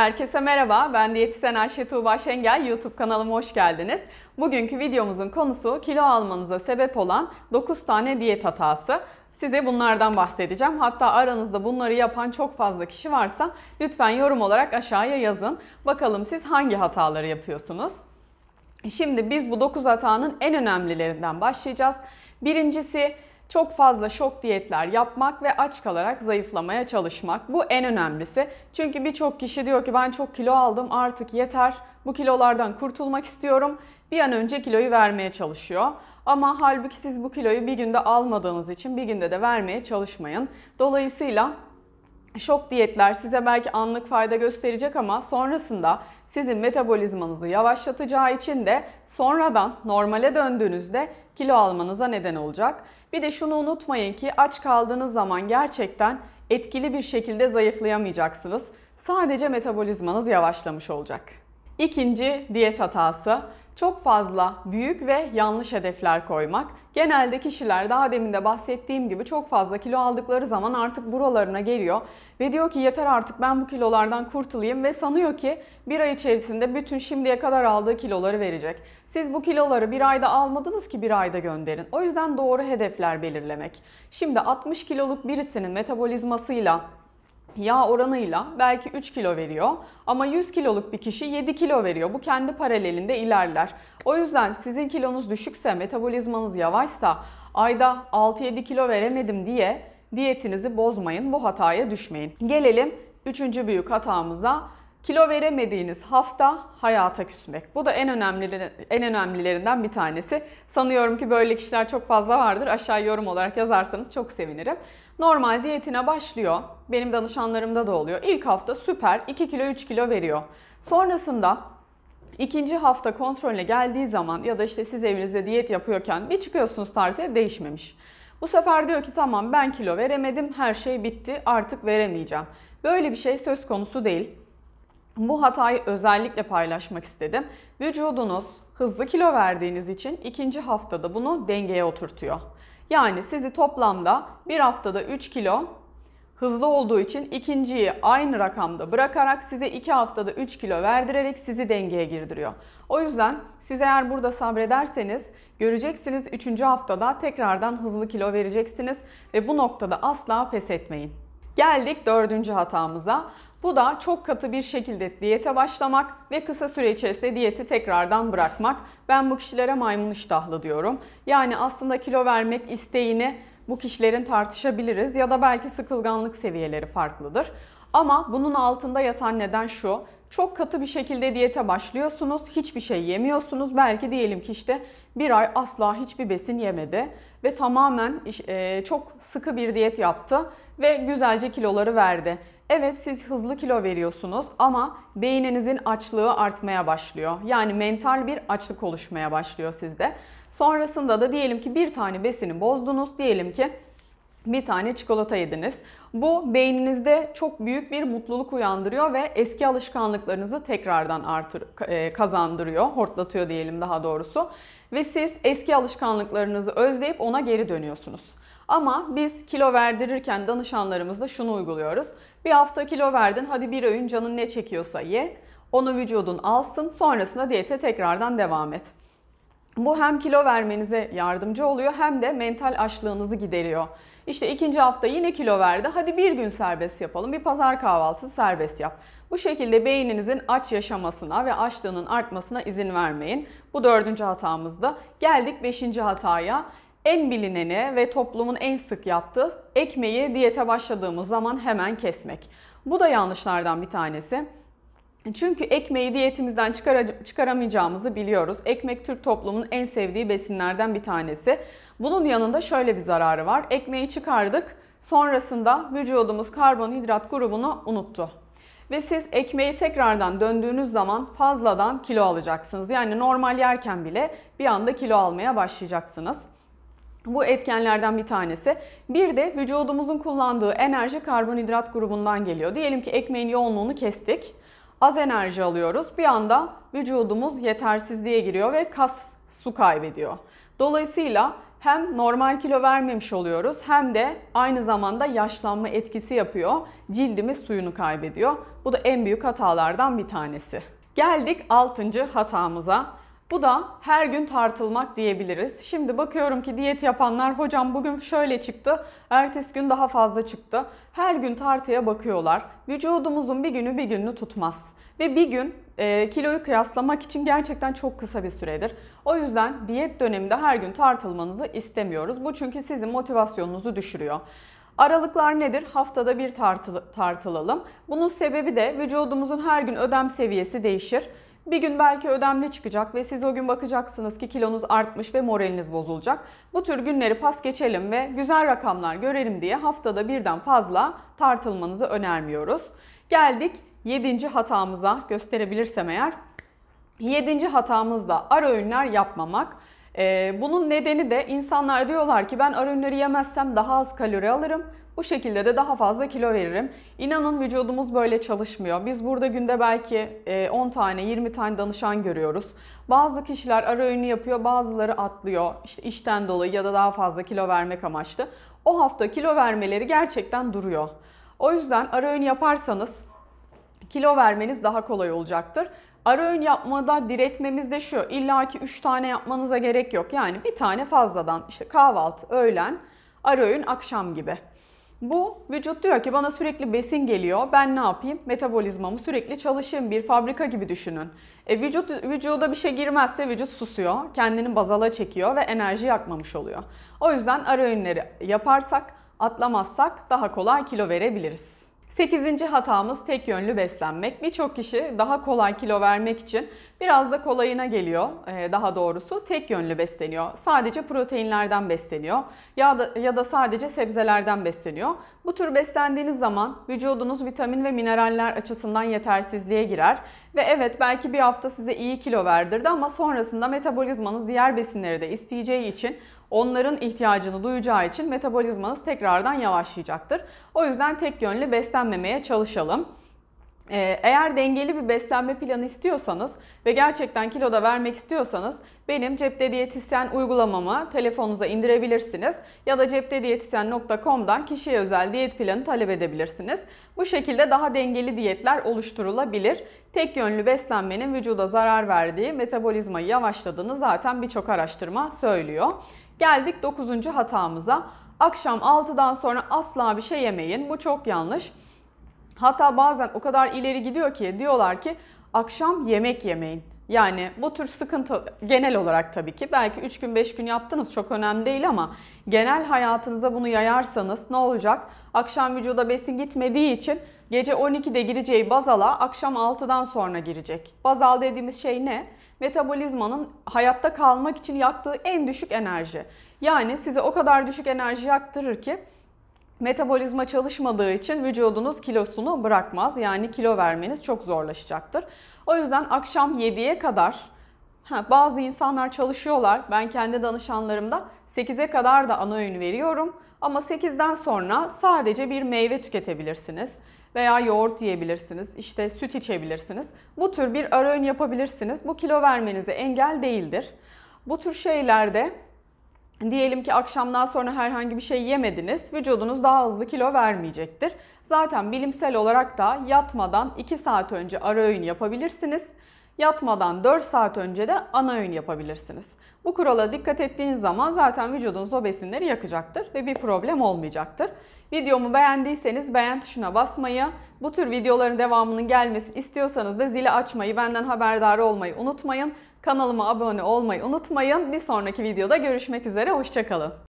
Herkese merhaba, ben diyetisyen Ayşe Tuğba Şengel, YouTube kanalıma hoş geldiniz. Bugünkü videomuzun konusu kilo almanıza sebep olan 9 tane diyet hatası. Size bunlardan bahsedeceğim. Hatta aranızda bunları yapan çok fazla kişi varsa lütfen yorum olarak aşağıya yazın. Bakalım siz hangi hataları yapıyorsunuz? Şimdi biz bu 9 hatanın en önemlilerinden başlayacağız. Birincisi çok fazla şok diyetler yapmak ve aç kalarak zayıflamaya çalışmak. Bu en önemlisi. Çünkü birçok kişi diyor ki ben çok kilo aldım artık yeter. Bu kilolardan kurtulmak istiyorum. Bir an önce kiloyu vermeye çalışıyor. Ama halbuki siz bu kiloyu bir günde almadığınız için bir günde de vermeye çalışmayın. Dolayısıyla şok diyetler size belki anlık fayda gösterecek ama sonrasında sizin metabolizmanızı yavaşlatacağı için de sonradan normale döndüğünüzde kilo almanıza neden olacak. Bir de şunu unutmayın ki aç kaldığınız zaman gerçekten etkili bir şekilde zayıflayamayacaksınız. Sadece metabolizmanız yavaşlamış olacak. İkinci diyet hatası çok fazla büyük ve yanlış hedefler koymak. Genelde kişiler daha demin de bahsettiğim gibi çok fazla kilo aldıkları zaman artık buralarına geliyor ve diyor ki yeter artık ben bu kilolardan kurtulayım ve sanıyor ki bir ay içerisinde bütün şimdiye kadar aldığı kiloları verecek. Siz bu kiloları bir ayda almadınız ki bir ayda gönderin. O yüzden doğru hedefler belirlemek. Şimdi 60 kiloluk birisinin metabolizmasıyla yağ oranıyla belki 3 kilo veriyor ama 100 kiloluk bir kişi 7 kilo veriyor. Bu kendi paralelinde ilerler. O yüzden sizin kilonuz düşükse, metabolizmanız yavaşsa ayda 6-7 kilo veremedim diye diyetinizi bozmayın. Bu hataya düşmeyin. Gelelim üçüncü büyük hatamıza Kilo veremediğiniz hafta hayata küsmek. Bu da en önemlileri, en önemlilerinden bir tanesi. Sanıyorum ki böyle kişiler çok fazla vardır. Aşağıya yorum olarak yazarsanız çok sevinirim. Normal diyetine başlıyor. Benim danışanlarımda da oluyor. İlk hafta süper 2 kilo 3 kilo veriyor. Sonrasında ikinci hafta kontrolüne geldiği zaman ya da işte siz evinizde diyet yapıyorken bir çıkıyorsunuz tartıya değişmemiş. Bu sefer diyor ki tamam ben kilo veremedim her şey bitti artık veremeyeceğim. Böyle bir şey söz konusu değil. Bu hatayı özellikle paylaşmak istedim. Vücudunuz hızlı kilo verdiğiniz için ikinci haftada bunu dengeye oturtuyor. Yani sizi toplamda bir haftada 3 kilo hızlı olduğu için ikinciyi aynı rakamda bırakarak size 2 haftada 3 kilo verdirerek sizi dengeye girdiriyor. O yüzden siz eğer burada sabrederseniz göreceksiniz 3. haftada tekrardan hızlı kilo vereceksiniz ve bu noktada asla pes etmeyin. Geldik dördüncü hatamıza. Bu da çok katı bir şekilde diyete başlamak ve kısa süre içerisinde diyeti tekrardan bırakmak. Ben bu kişilere maymun iştahlı diyorum. Yani aslında kilo vermek isteğini bu kişilerin tartışabiliriz ya da belki sıkılganlık seviyeleri farklıdır. Ama bunun altında yatan neden şu. Çok katı bir şekilde diyete başlıyorsunuz, hiçbir şey yemiyorsunuz. Belki diyelim ki işte bir ay asla hiçbir besin yemedi ve tamamen e, çok sıkı bir diyet yaptı ve güzelce kiloları verdi. Evet siz hızlı kilo veriyorsunuz ama beyninizin açlığı artmaya başlıyor. Yani mental bir açlık oluşmaya başlıyor sizde. Sonrasında da diyelim ki bir tane besini bozdunuz. Diyelim ki bir tane çikolata yediniz. Bu beyninizde çok büyük bir mutluluk uyandırıyor ve eski alışkanlıklarınızı tekrardan artır, e, kazandırıyor, hortlatıyor diyelim daha doğrusu. Ve siz eski alışkanlıklarınızı özleyip ona geri dönüyorsunuz. Ama biz kilo verdirirken danışanlarımızda şunu uyguluyoruz. Bir hafta kilo verdin hadi bir öğün canın ne çekiyorsa ye. Onu vücudun alsın sonrasında diyete tekrardan devam et. Bu hem kilo vermenize yardımcı oluyor hem de mental açlığınızı gideriyor. İşte ikinci hafta yine kilo verdi. Hadi bir gün serbest yapalım. Bir pazar kahvaltısı serbest yap. Bu şekilde beyninizin aç yaşamasına ve açlığının artmasına izin vermeyin. Bu dördüncü hatamızda. Geldik beşinci hataya. En bilineni ve toplumun en sık yaptığı ekmeği diyete başladığımız zaman hemen kesmek. Bu da yanlışlardan bir tanesi. Çünkü ekmeği diyetimizden çıkaramayacağımızı biliyoruz. Ekmek Türk toplumunun en sevdiği besinlerden bir tanesi. Bunun yanında şöyle bir zararı var. Ekmeği çıkardık, sonrasında vücudumuz karbonhidrat grubunu unuttu. Ve siz ekmeği tekrardan döndüğünüz zaman fazladan kilo alacaksınız. Yani normal yerken bile bir anda kilo almaya başlayacaksınız. Bu etkenlerden bir tanesi. Bir de vücudumuzun kullandığı enerji karbonhidrat grubundan geliyor. Diyelim ki ekmeğin yoğunluğunu kestik. Az enerji alıyoruz. Bir anda vücudumuz yetersizliğe giriyor ve kas su kaybediyor. Dolayısıyla hem normal kilo vermemiş oluyoruz hem de aynı zamanda yaşlanma etkisi yapıyor. Cildimiz suyunu kaybediyor. Bu da en büyük hatalardan bir tanesi. Geldik 6. hatamıza. Bu da her gün tartılmak diyebiliriz. Şimdi bakıyorum ki diyet yapanlar hocam bugün şöyle çıktı, ertesi gün daha fazla çıktı. Her gün tartıya bakıyorlar. Vücudumuzun bir günü bir gününü tutmaz. Ve bir gün e, kiloyu kıyaslamak için gerçekten çok kısa bir süredir. O yüzden diyet döneminde her gün tartılmanızı istemiyoruz. Bu çünkü sizin motivasyonunuzu düşürüyor. Aralıklar nedir? Haftada bir tartı, tartılalım. Bunun sebebi de vücudumuzun her gün ödem seviyesi değişir. Bir gün belki ödemli çıkacak ve siz o gün bakacaksınız ki kilonuz artmış ve moraliniz bozulacak. Bu tür günleri pas geçelim ve güzel rakamlar görelim diye haftada birden fazla tartılmanızı önermiyoruz. Geldik 7. hatamıza gösterebilirsem eğer. 7. hatamız da ara öğünler yapmamak. Ee, bunun nedeni de insanlar diyorlar ki ben ara öğünleri yemezsem daha az kalori alırım, bu şekilde de daha fazla kilo veririm. İnanın vücudumuz böyle çalışmıyor. Biz burada günde belki 10 e, tane 20 tane danışan görüyoruz. Bazı kişiler ara öğünü yapıyor bazıları atlıyor. İşte işten dolayı ya da daha fazla kilo vermek amaçlı. O hafta kilo vermeleri gerçekten duruyor. O yüzden ara öğün yaparsanız kilo vermeniz daha kolay olacaktır. Ara öğün yapmada diretmemiz de şu. illaki ki 3 tane yapmanıza gerek yok. Yani bir tane fazladan işte kahvaltı, öğlen, ara öğün, akşam gibi. Bu vücut diyor ki bana sürekli besin geliyor. Ben ne yapayım? Metabolizmamı sürekli çalışayım. Bir fabrika gibi düşünün. E, vücut vücuda bir şey girmezse vücut susuyor. Kendini bazala çekiyor ve enerji yakmamış oluyor. O yüzden ara öğünleri yaparsak, atlamazsak daha kolay kilo verebiliriz. Sekizinci hatamız tek yönlü beslenmek. Birçok kişi daha kolay kilo vermek için biraz da kolayına geliyor. E, daha doğrusu tek yönlü besleniyor. Sadece proteinlerden besleniyor ya da, ya da sadece sebzelerden besleniyor. Bu tür beslendiğiniz zaman vücudunuz vitamin ve mineraller açısından yetersizliğe girer. Ve evet belki bir hafta size iyi kilo verdirdi ama sonrasında metabolizmanız diğer besinleri de isteyeceği için onların ihtiyacını duyacağı için metabolizmanız tekrardan yavaşlayacaktır. O yüzden tek yönlü beslenmemeye çalışalım. Ee, eğer dengeli bir beslenme planı istiyorsanız ve gerçekten kiloda vermek istiyorsanız benim Cepte Diyetisyen uygulamamı telefonunuza indirebilirsiniz ya da ceptediyetisyen.com'dan kişiye özel diyet planı talep edebilirsiniz. Bu şekilde daha dengeli diyetler oluşturulabilir. Tek yönlü beslenmenin vücuda zarar verdiği, metabolizmayı yavaşladığını zaten birçok araştırma söylüyor. Geldik 9. hatamıza. Akşam 6'dan sonra asla bir şey yemeyin. Bu çok yanlış. Hatta bazen o kadar ileri gidiyor ki diyorlar ki akşam yemek yemeyin. Yani bu tür sıkıntı genel olarak tabii ki belki 3 gün 5 gün yaptınız çok önemli değil ama genel hayatınıza bunu yayarsanız ne olacak? Akşam vücuda besin gitmediği için gece 12'de gireceği bazala akşam 6'dan sonra girecek. Bazal dediğimiz şey ne? Metabolizmanın hayatta kalmak için yaktığı en düşük enerji. Yani size o kadar düşük enerji yaktırır ki metabolizma çalışmadığı için vücudunuz kilosunu bırakmaz. Yani kilo vermeniz çok zorlaşacaktır. O yüzden akşam 7'ye kadar ha, bazı insanlar çalışıyorlar. Ben kendi danışanlarımda 8'e kadar da ana öğün veriyorum. Ama 8'den sonra sadece bir meyve tüketebilirsiniz veya yoğurt yiyebilirsiniz, işte süt içebilirsiniz. Bu tür bir ara öğün yapabilirsiniz. Bu kilo vermenize engel değildir. Bu tür şeylerde Diyelim ki akşamdan sonra herhangi bir şey yemediniz, vücudunuz daha hızlı kilo vermeyecektir. Zaten bilimsel olarak da yatmadan 2 saat önce ara öğün yapabilirsiniz. Yatmadan 4 saat önce de ana öğün yapabilirsiniz. Bu kurala dikkat ettiğiniz zaman zaten vücudunuz o besinleri yakacaktır ve bir problem olmayacaktır. Videomu beğendiyseniz beğen tuşuna basmayı, bu tür videoların devamının gelmesi istiyorsanız da zili açmayı, benden haberdar olmayı unutmayın. Kanalıma abone olmayı unutmayın. Bir sonraki videoda görüşmek üzere, hoşçakalın.